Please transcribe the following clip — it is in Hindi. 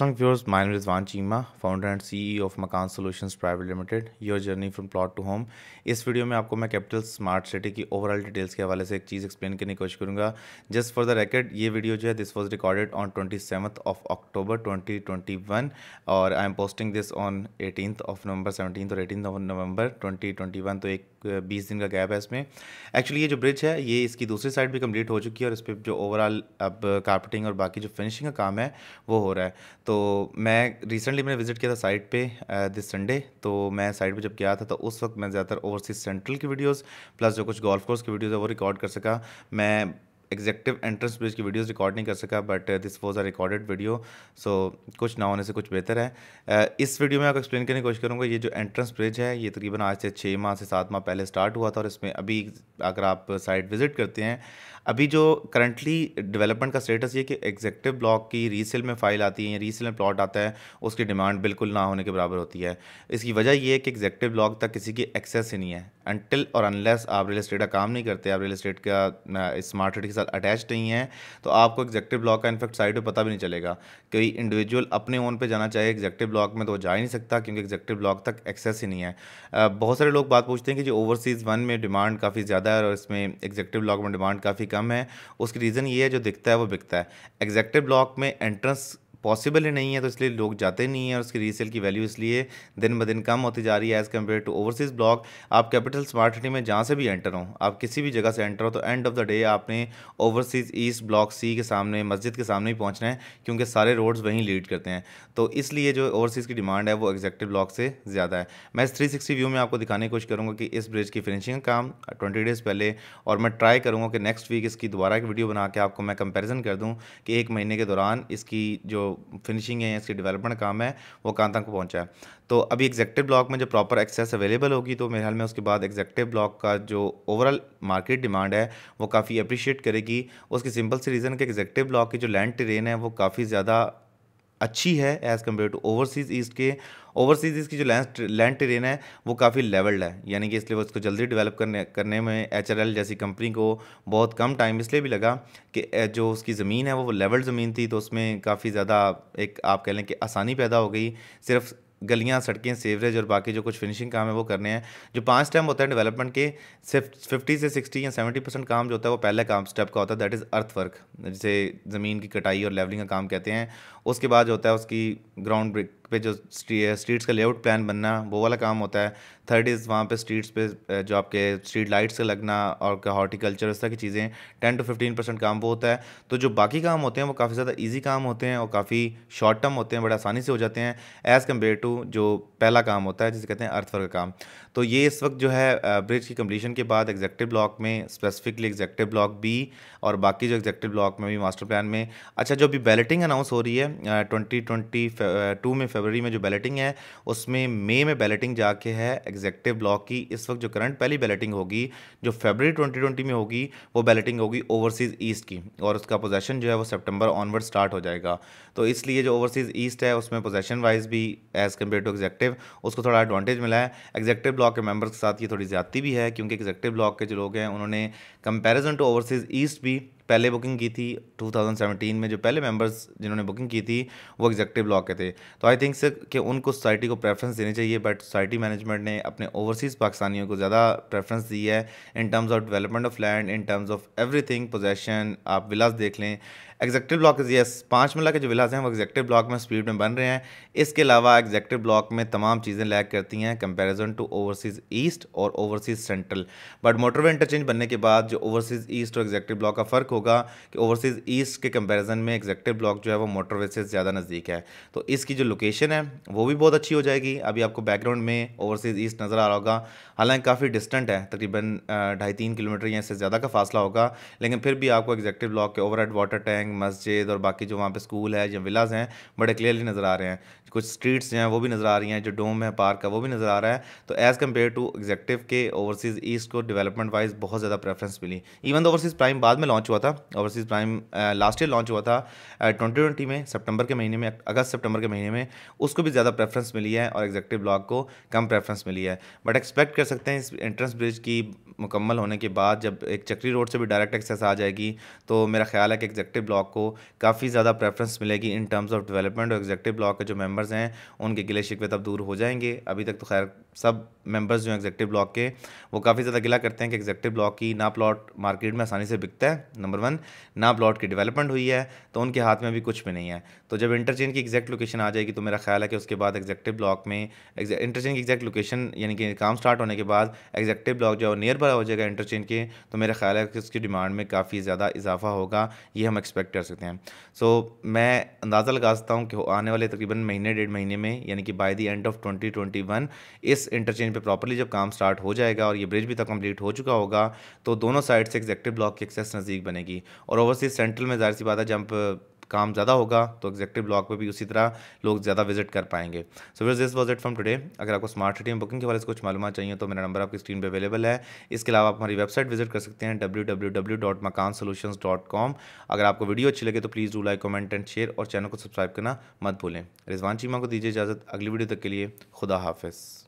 Assalamu viewers, my name is Van Chima, founder and CEO of Makan Solutions Private Limited, your journey from plot to home. इस वीडियो में आपको मैं कैपिटल स्मार्ट सिटी की ओवरऑल डिटेल्स के हवाले से एक चीज़ एक्सप्लेन करने की कोशिश करूंगा जस्ट फॉर द रिकॉर्ड ये वीडियो जो है this was recorded on twenty of October 2021 और I am posting this on eighteen of November seventeen और एटीन ऑफ नवंबर 2021 तो एक बीस दिन का गैप है इसमें एक्चुअली ये जो ब्रिज है ये इसकी दूसरी साइड भी कंप्लीट हो चुकी है और इस पर जो ओवरऑल अब कारपेटिंग और बाकी जो फिनिशिंग का काम है वो हो रहा है तो मैं रिसेंटली मैंने विजिट किया था साइट पे दिस uh, संडे तो मैं साइट पे जब गया था तो उस वक्त मैं ज़्यादातर ओवरसीज सेंट्रल की वीडियोज़ प्लस जो कुछ गोल्फ कोर्स की वीडियोज़ है वो रिकॉर्ड कर सका मैं एग्जेक्टिव एंट्रेंस पेज की वीडियोस रिकॉर्ड नहीं कर सका but this was a recorded video so कुछ ना होने से कुछ बेहतर है uh, इस वीडियो में आपको एक्सप्लेन करने की कोशिश करूँगा ये जो एंट्रेंस पेज है ये तकरीबन आज से छः माह से सात माह पहले स्टार्ट हुआ था और इसमें अभी अगर आप साइट विज़िट करते हैं अभी जो करंटली डेवलपमेंट का स्टेटस ये कि एग्जेक्टिव ब्लॉक की रीसेल में फ़ाइल आती है या रीसेल में प्लॉट आता है उसकी डिमांड बिल्कुल ना होने के बराबर होती है इसकी वजह यह है कि एग्जेक्टिव ब्लॉक तक किसी की एक्सेस ही नहीं है अनटिल और अनलेस आप रियल इस्टेट का काम नहीं करते आप रियल इस्टेट का स्मार्ट सिटी के साथ अटैच नहीं है तो आपको एग्जेक्टिव ब्लॉक का इनफेक्ट साइड पर पता भी नहीं चलेगा कोई इंडिविजुअल अपने ओन पर जाना चाहिए एग्जेक्टिव ब्लॉक में तो वो जा ही नहीं सकता क्योंकि एग्जेक्टिव ब्लॉक तक एक्सेस ही नहीं है बहुत सारे लोग बात पूछते हैं कि जो ओवरसीज़ वन में डिमांड काफ़ी ज़्यादा है और इसमें एग्जेक्टिव ब्लॉक में डिमांड काफ़ी कम है उसकी रीज़न ये है जो दिखता है वो बिकता है एग्जेक्टिव ब्लॉक में एंट्रेंस पॉसिबल ही नहीं है तो इसलिए लोग जाते नहीं हैं और उसकी रीसेल की वैल्यू इसलिए दिन ब दिन कम होती जा रही है as compare to overseas block आप कैपिटल स्मार्ट सिटी में जहाँ से भी एंटर हो आप किसी भी जगह से एंटर हो तो एंड ऑफ द डे आपने ओवरसीज़ ईस्ट ब्लॉक सी के सामने मस्जिद के सामने ही पहुँचना है क्योंकि सारे रोड्स वहीं लीड करते हैं तो इसलिए जो ओवरसीज़ की डिमांड है वो एग्जैक्टिव ब्लॉक से ज़्यादा है मैं इस थ्री व्यू में आपको दिखाने की कोशिश करूँगा कि इस ब्रिज की फिनिशिंग काम ट्वेंटी डेज़ पहले और मैं ट्राई करूँगा कि नेक्स्ट वीक इसकी दोबारा एक वीडियो बना के आपको मैं कंपेरिजन कर दूँ कि एक महीने के दौरान इसकी जो फिनिशिंग है या इसकी डेवलपमेंट काम है वो कहाँ तक पहुँचा है तो अभी एग्जेक्टिव ब्लॉक में जब प्रॉपर एक्सेस अवेलेबल होगी तो मेरे ख्याल में उसके बाद एग्जेक्टिव ब्लॉक का जो ओवरऑल मार्केट डिमांड है वो काफ़ी अप्रिशिएट करेगी उसकी सिंपल सी रीज़न के एग्जेक्टिव ब्लॉक की जो लैंड ट्रेन है वो काफ़ी ज़्यादा अच्छी है as compare to overseas east के ओवरसीज़ ईस्ट की जो लैंड लैंड टेरेन है वो काफ़ी लेवल्ड है यानी कि इसलिए इसको जल्दी डेवलप करने करने में एच जैसी कंपनी को बहुत कम टाइम इसलिए भी लगा कि जो उसकी ज़मीन है वो लेवल्ड ज़मीन थी तो उसमें काफ़ी ज़्यादा एक आप कह लें कि आसानी पैदा हो गई सिर्फ गलियाँ सड़कें सेवरेज और बाकी जो कुछ फिनिशिंग काम है वो करने हैं जो पांच स्टेप होता है डेवलपमेंट के सिर्फ फिफ्टी से सिक्सटी या सेवेंटी परसेंट काम जो होता है वो पहले काम स्टेप का होता है दैट इज़ अर्थ वर्क जिसे ज़मीन की कटाई और लेवलिंग का काम कहते हैं उसके बाद जो होता है उसकी ग्राउंड ब्रेक पे जो स्ट्रीट्स का लेआउट प्लान बनना वो वाला काम होता है थर्ड इज़ वहाँ पे स्ट्रीट्स पे जो आपके स्ट्रीट लाइट्स का लगना और हॉर्टिकल्चर इस तरह की चीज़ें टेन टू फिफ्टीन परसेंट काम वो होता है तो जो बाकी काम होते हैं वो काफ़ी ज़्यादा ईजी काम होते हैं और काफ़ी शॉर्ट टर्म होते हैं बड़े आसानी से हो जाते हैं एज़ कम्पेयर टू जो पहला काम होता है जिसे कहते हैं अर्थवर्क का काम तो ये इस वक्त जो है ब्रिज की कम्प्लीशन के बाद एग्जेक्टिव ब्लॉक में स्पेसिफिकली एग्जेक्टिव ब्लॉक बी और बाकी जो एग्जेक्टिव ब्लॉक में भी मास्टर प्लान में अच्छा जो अभी बैलेटिंग अनाउंस हो रही है ट्वेंटी ट्वेंटी टू में फरवरी में जो बैलेटिंग है उसमें मई में बैलेटिंग जाके है एग्जेक्टिव ब्लॉक की इस वक्त जो करंट पहली बैलेटिंग होगी जो फरवरी 2020 में होगी वो बैलेटिंग होगी ओवरसीज़ ईस्ट की और उसका पोजेशन जो है वो सेप्टेम्बर ऑनवर्ड स्टार्ट हो जाएगा तो इसलिए जो ओवरसीज़ ईस्ट है उसमें पोजेसन वाइज भी एज़ कम्पेयर टू एग्जेक्टिव उसको थोड़ा एडवांटेज मिला है एग्जेक्टिव ब्लॉक के मेम्बर्स के साथ ये थोड़ी ज़्यादा भी है क्योंकि एग्जेक्टिव ब्लॉक के जो लोग हैं उन्होंने कंपेरिजन टू ओवरसीज़ ईस्ट भी पहले बुकिंग की थी 2017 में जो पहले मेंबर्स जिन्होंने बुकिंग की थी वो एग्जेक्टिव ब्लॉक के थे तो आई थिंक कि उनको सोसाइटी को प्रेफरेंस देनी चाहिए बट सोसाइटी मैनेजमेंट ने अपने ओवरसीज़ पाकिस्तानियों को ज़्यादा प्रेफरेंस दी है in terms of development of land in terms of everything आप विलास देख लें एग्जेक्टिव ब्लॉक यस पाँच मिला के जो विलास हैं वो एग्जेक्टिव ब्लॉक में स्पीड में बन रहे हैं इसके अलावा एग्जेक्टिव ब्लॉक में तमाम चीज़ें लैग करती हैं कंपेरिजन टू ओवरसीज़ ईस्ट और overseas central but motorway interchange बनने के बाद जो ओवरसीज़ ईस्ट और एग्जेक्टिव ब्लॉक का फ़र्क होगा कि ओवरसीज़ ईस्ट के कंपेरिजन में एग्जेक्टिव ब्लॉक जो है वो मोटरवे से ज़्यादा नज़दीक है तो इसकी जो लोकेशन है वो भी बहुत अच्छी हो जाएगी अभी आपको बैकग्राउंड में ओवरसीज़ ईस्ट नज़र आ रहा होगा हालांकि काफ़ी डिस्टेंट है तकरीबन ढाई तीन किलोमीटर या इससे ज़्यादा का फासला होगा लेकिन फिर भी आपको एग्जेक्टिव ब्लॉक के ओवर वाटर टैंक बैंक मस्जिद और बाकी जो वहाँ पे स्कूल है या विलाज हैं बड़े क्लियरली नज़र आ रहे हैं कुछ स्ट्रीट्स हैं वो भी नज़र आ रही हैं जो डोम है पार्क है वो भी नज़र आ रहा है तो एज़ कम्पेयर टू एग्जेक्टिव के ओवरसीज़ ईस्ट को डेवलपमेंट वाइज बहुत ज़्यादा प्रेफरेंस मिली इवन तो ओवरसीज़ प्राइम बाद में लॉन्च हुआ था overseas prime last year launch हुआ था ट्वेंटी ट्वेंटी में सेप्टेम्बर के महीने में अगस्त सेप्टेम्बर के महीने में उसको भी ज़्यादा प्रेफरेंस मिली है और एग्जेक्टिव ब्लॉक को कम प्रेफरेंस मिली है बट एक्सपेक्ट कर सकते हैं इस एंट्रेंस ब्रिज की मुकम्मल होने के बाद जब एक चक्री रोड से भी डायरेक्ट एक्सेस आ जाएगी तो मेरा ख्याल है कि एग्जेक्टिव ब्लॉक ब्लॉक को काफ़ी ज़्यादा प्रेफरेंस मिलेगी इन टर्म्स ऑफ डेवलपमेंट और एग्जेक्टिव ब्लॉक के जो मेंबर्स हैं उनके गिले शिकवे तब दूर हो जाएंगे अभी तक तो खैर सब मेंबर्स जो हैं एग्जेक्टिव ब्लॉक के वो काफ़ी ज़्यादा गिला करते हैं कि एग्जेक्टिव ब्लॉक की ना प्लॉट मार्केट में आसानी से बिकता है नंबर वन ना प्लॉट की डेवलपमेंट हुई है तो उनके हाथ में भी कुछ भी नहीं है तो जब इंटरचेंज की एग्जैक्ट लोकेशन आ जाएगी तो मेरा ख्याल है कि उसके बाद एग्जेक्टिव ब्लॉक में इंटरचेंज की एग्जैक्ट लोकेशन यानी कि काम स्टार्ट होने के बाद एग्जेक्टिव ब्लॉक जो नियर बाय हो जाएगा इंटरचेंज के तो मेरा ख्याल है कि उसकी डिमांड में काफ़ी ज़्यादा इजाफा होगा ये हम एक्सपेक्ट एक्सपेक्ट कर सकते हैं सो so, मैं अंदाज़ा लगा सकता हूँ कि आने वाले तकरीबन महीने डेढ़ महीने में यानी कि बाय द एंड ऑफ 2021 इस इंटरचेंज पे प्रॉपरली जब काम स्टार्ट हो जाएगा और ये ब्रिज भी तक कंप्लीट हो चुका होगा तो दोनों साइड से एग्जेक्टिव ब्लॉक की एक्सेस नज़दीक बनेगी और ओवरसीज सेंट्रल में जाहिर सी बात है जंप काम ज़्यादा होगा तो एग्जेक्टिव ब्लॉक पर भी उसी तरह लोग ज़्यादा विजिट कर पाएंगे सो वेज this was it from today अगर आपको स्मार्ट सिटी में बुकिंग के बारे से कुछ मालूम चाहिए तो मेरा नंबर आपकी स्क्रीन पर अवेलेबल है इसके अलावा आप हमारी वेबसाइट विजिट कर सकते हैं डब्ल्यू अगर आपको वीडियो अच्छी लगे तो please do like comment and share और चैनल को सब्सक्राइब करना मत भूलें रिजवान चीमा को दीजिए इजाज़त अगली वीडियो तक के लिए खुदा हाफिज़